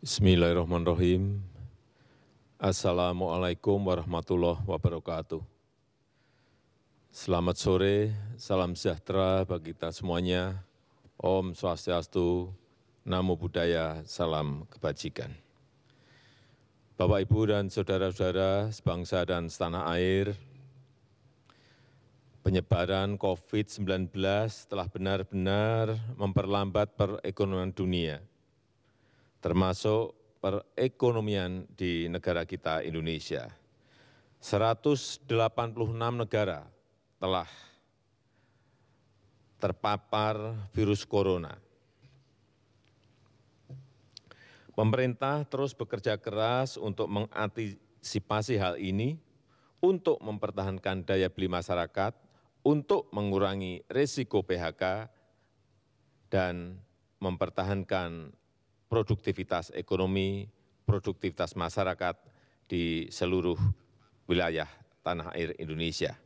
Bismillahirrahmanirrahim. Assalamualaikum warahmatullahi wabarakatuh. Selamat sore, salam sejahtera bagi kita semuanya. Om Swastiastu, Namo Buddhaya, Salam Kebajikan. Bapak, Ibu, dan Saudara-saudara sebangsa dan setanah air, penyebaran COVID-19 telah benar-benar memperlambat perekonomian dunia – termasuk perekonomian di negara kita Indonesia. 186 negara telah terpapar virus corona. Pemerintah terus bekerja keras untuk mengantisipasi hal ini, untuk mempertahankan daya beli masyarakat, untuk mengurangi risiko PHK, dan mempertahankan produktivitas ekonomi produktivitas masyarakat di seluruh wilayah tanah air Indonesia.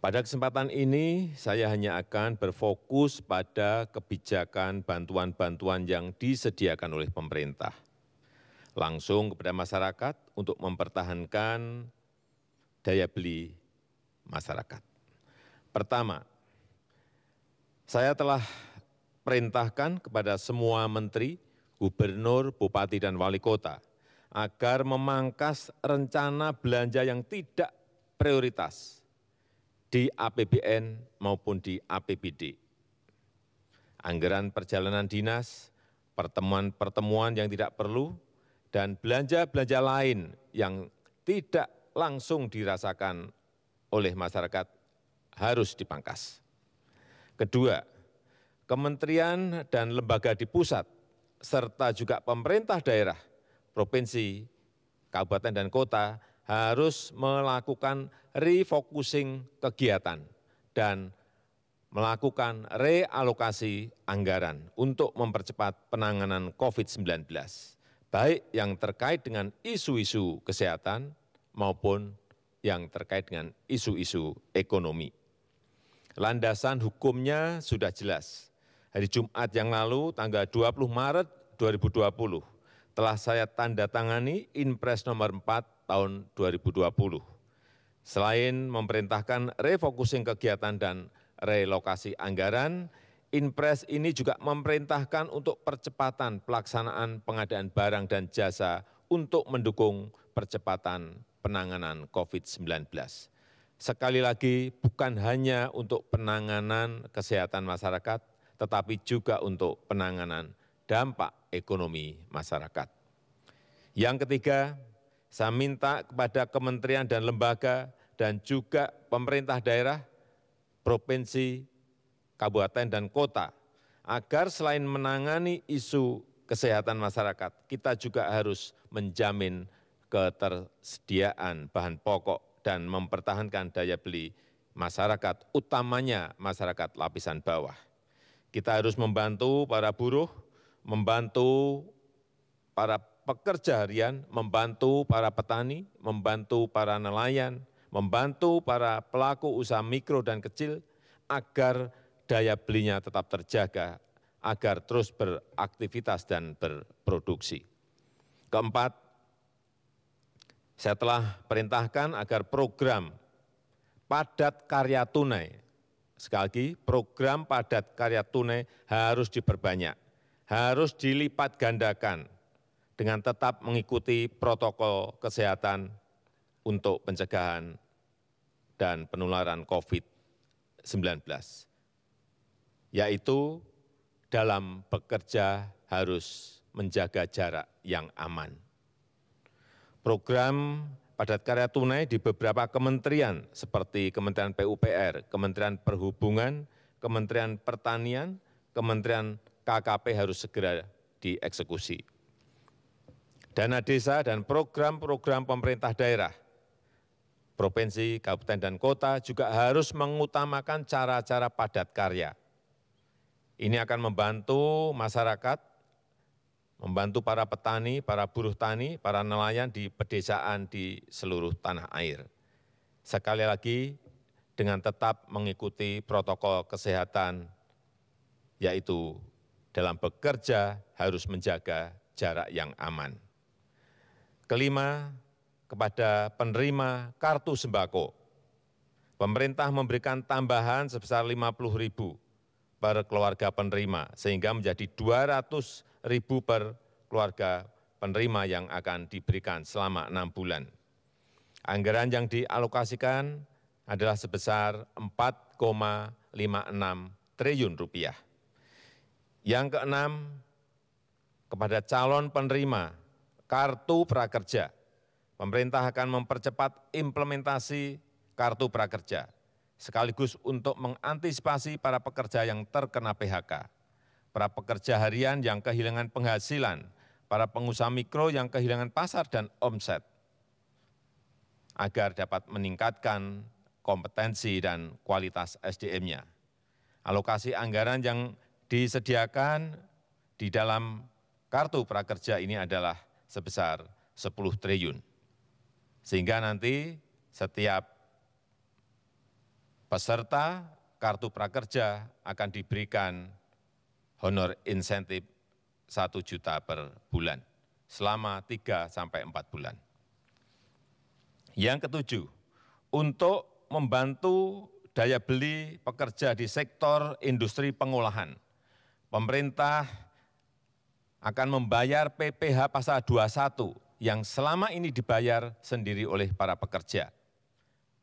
Pada kesempatan ini, saya hanya akan berfokus pada kebijakan bantuan-bantuan yang disediakan oleh pemerintah. Langsung kepada masyarakat untuk mempertahankan daya beli masyarakat. Pertama, saya telah perintahkan kepada semua menteri, gubernur, bupati, dan wali kota agar memangkas rencana belanja yang tidak prioritas di APBN maupun di APBD. Anggaran perjalanan dinas, pertemuan-pertemuan yang tidak perlu, dan belanja-belanja lain yang tidak langsung dirasakan oleh masyarakat harus dipangkas. Kedua, kementerian dan lembaga di pusat, serta juga pemerintah daerah, provinsi, kabupaten dan kota harus melakukan refocusing kegiatan dan melakukan realokasi anggaran untuk mempercepat penanganan COVID-19, baik yang terkait dengan isu-isu kesehatan maupun yang terkait dengan isu-isu ekonomi. Landasan hukumnya sudah jelas, hari Jumat yang lalu tanggal 20 Maret 2020 telah saya tanda tangani Inpres nomor 4 tahun 2020. Selain memerintahkan refocusing kegiatan dan relokasi anggaran, Inpres ini juga memerintahkan untuk percepatan pelaksanaan pengadaan barang dan jasa untuk mendukung percepatan penanganan COVID-19. Sekali lagi, bukan hanya untuk penanganan kesehatan masyarakat, tetapi juga untuk penanganan dampak ekonomi masyarakat. Yang ketiga, saya minta kepada kementerian dan lembaga dan juga pemerintah daerah, provinsi, kabupaten, dan kota, agar selain menangani isu kesehatan masyarakat, kita juga harus menjamin ketersediaan bahan pokok dan mempertahankan daya beli masyarakat, utamanya masyarakat lapisan bawah kita harus membantu para buruh, membantu para pekerja harian, membantu para petani, membantu para nelayan, membantu para pelaku usaha mikro dan kecil agar daya belinya tetap terjaga, agar terus beraktivitas dan berproduksi. Keempat, saya telah perintahkan agar program padat karya tunai sekali lagi, program padat karya tunai harus diperbanyak, harus dilipat gandakan dengan tetap mengikuti protokol kesehatan untuk pencegahan dan penularan COVID-19, yaitu dalam bekerja harus menjaga jarak yang aman. Program padat karya tunai di beberapa kementerian seperti Kementerian PUPR, Kementerian Perhubungan, Kementerian Pertanian, Kementerian KKP harus segera dieksekusi. Dana desa dan program-program pemerintah daerah, provinsi, kabupaten, dan kota juga harus mengutamakan cara-cara padat karya. Ini akan membantu masyarakat membantu para petani, para buruh tani, para nelayan di pedesaan di seluruh tanah air. Sekali lagi, dengan tetap mengikuti protokol kesehatan, yaitu dalam bekerja harus menjaga jarak yang aman. Kelima, kepada penerima kartu sembako, pemerintah memberikan tambahan sebesar 50 ribu per keluarga penerima, sehingga menjadi 200 ribu per keluarga penerima yang akan diberikan selama enam bulan. Anggaran yang dialokasikan adalah sebesar 4,56 triliun rupiah. Yang keenam, kepada calon penerima kartu prakerja, pemerintah akan mempercepat implementasi kartu prakerja sekaligus untuk mengantisipasi para pekerja yang terkena PHK, para pekerja harian yang kehilangan penghasilan, para pengusaha mikro yang kehilangan pasar dan omset, agar dapat meningkatkan kompetensi dan kualitas SDM-nya. Alokasi anggaran yang disediakan di dalam kartu prakerja ini adalah sebesar 10 triliun. Sehingga nanti setiap peserta kartu prakerja akan diberikan honor insentif 1 juta per bulan selama 3 sampai 4 bulan. Yang ketujuh, untuk membantu daya beli pekerja di sektor industri pengolahan, pemerintah akan membayar PPh pasal 21 yang selama ini dibayar sendiri oleh para pekerja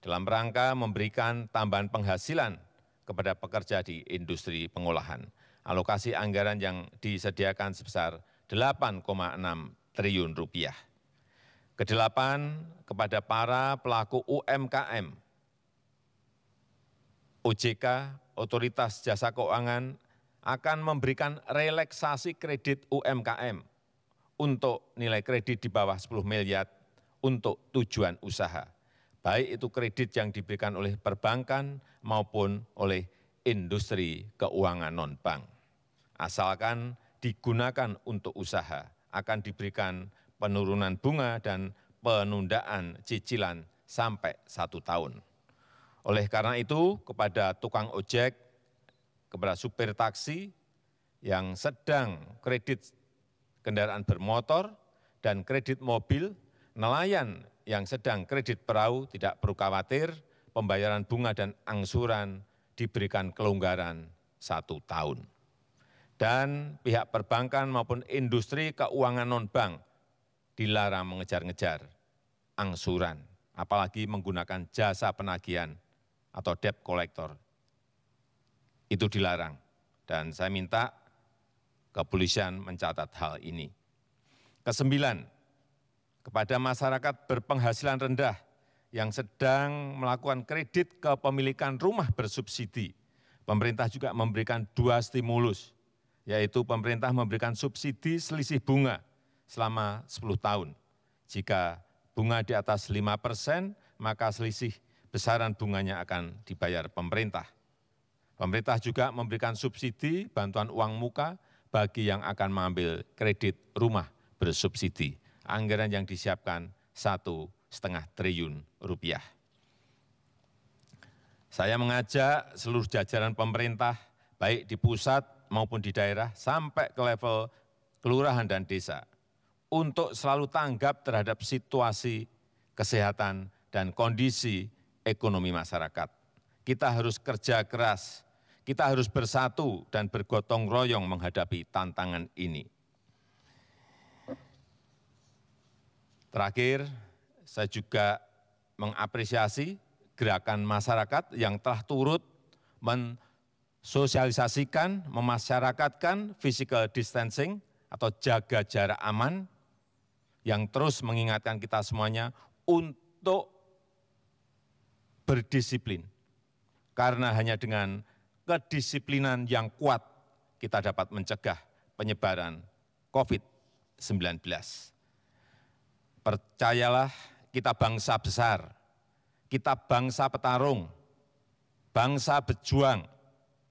dalam rangka memberikan tambahan penghasilan kepada pekerja di industri pengolahan. Alokasi anggaran yang disediakan sebesar 8,6 triliun rupiah. Kedelapan, kepada para pelaku UMKM, OJK, Otoritas Jasa Keuangan, akan memberikan relaksasi kredit UMKM untuk nilai kredit di bawah 10 miliar untuk tujuan usaha baik itu kredit yang diberikan oleh perbankan maupun oleh industri keuangan non-bank. Asalkan digunakan untuk usaha, akan diberikan penurunan bunga dan penundaan cicilan sampai satu tahun. Oleh karena itu, kepada tukang ojek, kepada supir taksi yang sedang kredit kendaraan bermotor dan kredit mobil, nelayan yang sedang kredit perahu tidak perlu khawatir, pembayaran bunga dan angsuran diberikan kelonggaran satu tahun. Dan pihak perbankan maupun industri keuangan non-bank dilarang mengejar-ngejar angsuran, apalagi menggunakan jasa penagihan atau debt collector. Itu dilarang. Dan saya minta kepolisian mencatat hal ini. Kesembilan, kepada masyarakat berpenghasilan rendah yang sedang melakukan kredit kepemilikan rumah bersubsidi. Pemerintah juga memberikan dua stimulus, yaitu pemerintah memberikan subsidi selisih bunga selama 10 tahun. Jika bunga di atas 5 persen, maka selisih besaran bunganya akan dibayar pemerintah. Pemerintah juga memberikan subsidi bantuan uang muka bagi yang akan mengambil kredit rumah bersubsidi anggaran yang disiapkan satu setengah triliun rupiah. Saya mengajak seluruh jajaran pemerintah, baik di pusat maupun di daerah, sampai ke level kelurahan dan desa, untuk selalu tanggap terhadap situasi kesehatan dan kondisi ekonomi masyarakat. Kita harus kerja keras, kita harus bersatu dan bergotong royong menghadapi tantangan ini. Terakhir, saya juga mengapresiasi gerakan masyarakat yang telah turut mensosialisasikan, memasyarakatkan physical distancing atau jaga jarak aman yang terus mengingatkan kita semuanya untuk berdisiplin. Karena hanya dengan kedisiplinan yang kuat kita dapat mencegah penyebaran COVID-19. Percayalah kita bangsa besar, kita bangsa petarung, bangsa berjuang,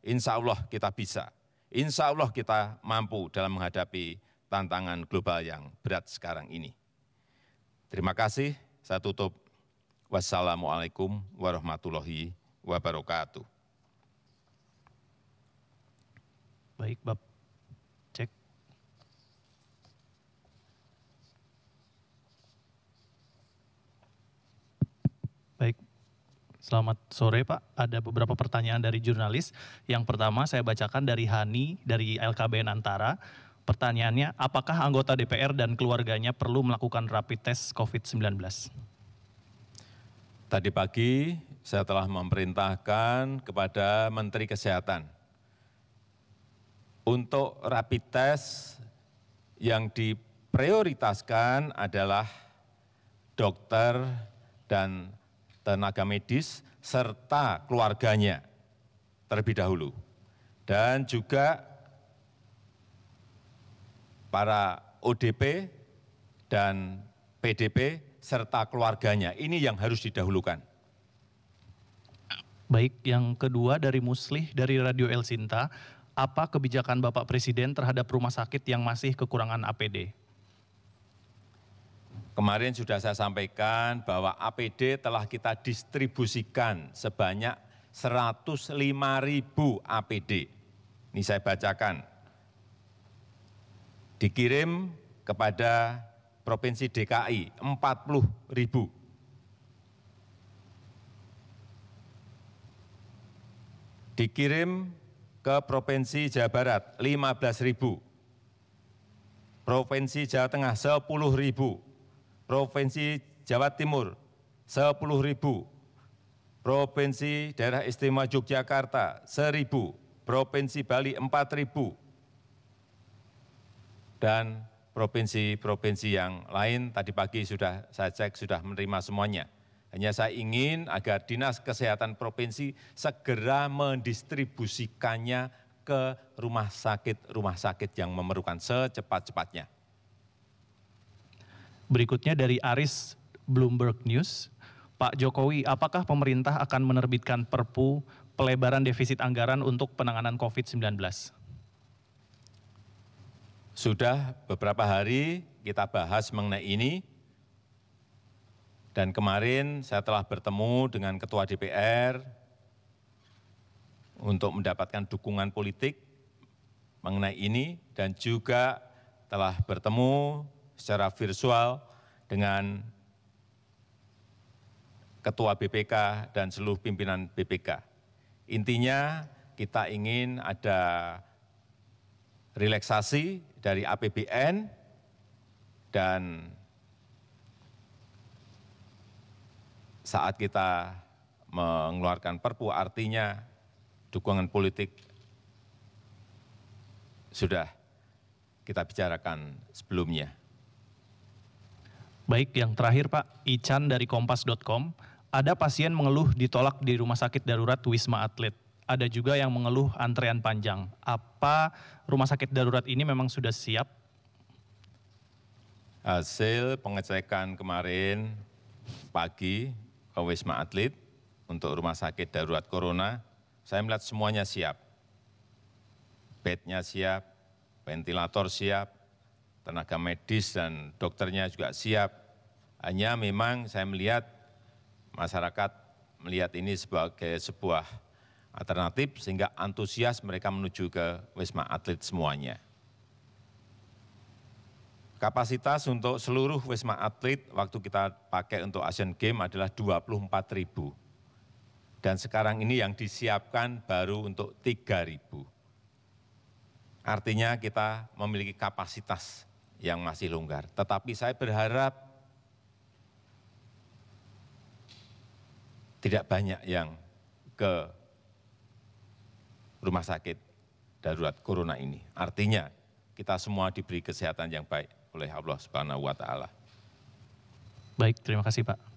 insya Allah kita bisa. Insya Allah kita mampu dalam menghadapi tantangan global yang berat sekarang ini. Terima kasih, saya tutup. Wassalamualaikum warahmatullahi wabarakatuh. Baik, Bapak. Baik, selamat sore Pak. Ada beberapa pertanyaan dari jurnalis. Yang pertama saya bacakan dari Hani dari LKBN Antara. Pertanyaannya, apakah anggota DPR dan keluarganya perlu melakukan rapid test COVID-19? Tadi pagi saya telah memerintahkan kepada Menteri Kesehatan untuk rapid test yang diprioritaskan adalah dokter dan tenaga medis, serta keluarganya terlebih dahulu. Dan juga para ODP dan PDP serta keluarganya. Ini yang harus didahulukan. Baik, yang kedua dari Muslih dari Radio El Sinta, apa kebijakan Bapak Presiden terhadap rumah sakit yang masih kekurangan APD? Kemarin sudah saya sampaikan bahwa APD telah kita distribusikan sebanyak 105 ribu APD. Ini saya bacakan. Dikirim kepada Provinsi DKI 40 ribu. Dikirim ke Provinsi Jawa Barat 15 ribu. Provinsi Jawa Tengah 10 ribu. Provinsi Jawa Timur 10.000, Provinsi Daerah Istimewa Yogyakarta 1.000, Provinsi Bali 4.000, dan provinsi-provinsi yang lain tadi pagi sudah saya cek sudah menerima semuanya. Hanya saya ingin agar Dinas Kesehatan Provinsi segera mendistribusikannya ke rumah sakit-rumah sakit yang memerlukan secepat-cepatnya. Berikutnya dari Aris Bloomberg News. Pak Jokowi, apakah pemerintah akan menerbitkan perpu pelebaran defisit anggaran untuk penanganan COVID-19? Sudah beberapa hari kita bahas mengenai ini, dan kemarin saya telah bertemu dengan Ketua DPR untuk mendapatkan dukungan politik mengenai ini, dan juga telah bertemu secara virtual dengan Ketua BPK dan seluruh pimpinan BPK. Intinya kita ingin ada relaksasi dari APBN dan saat kita mengeluarkan perpu artinya dukungan politik sudah kita bicarakan sebelumnya. Baik, yang terakhir Pak, Ican dari kompas.com. Ada pasien mengeluh ditolak di rumah sakit darurat Wisma Atlet. Ada juga yang mengeluh antrean panjang. Apa rumah sakit darurat ini memang sudah siap? Hasil pengecekan kemarin pagi ke eh, Wisma Atlet untuk rumah sakit darurat corona, saya melihat semuanya siap. Bednya siap, ventilator siap, tenaga medis dan dokternya juga siap. Hanya memang saya melihat masyarakat melihat ini sebagai sebuah alternatif sehingga antusias mereka menuju ke Wisma Atlet semuanya. Kapasitas untuk seluruh Wisma Atlet waktu kita pakai untuk Asian Games adalah 24 ribu. Dan sekarang ini yang disiapkan baru untuk 3 ribu. Artinya kita memiliki kapasitas yang masih longgar. Tetapi saya berharap tidak banyak yang ke rumah sakit darurat corona ini. Artinya kita semua diberi kesehatan yang baik oleh Allah Subhanahu wa taala. Baik, terima kasih Pak.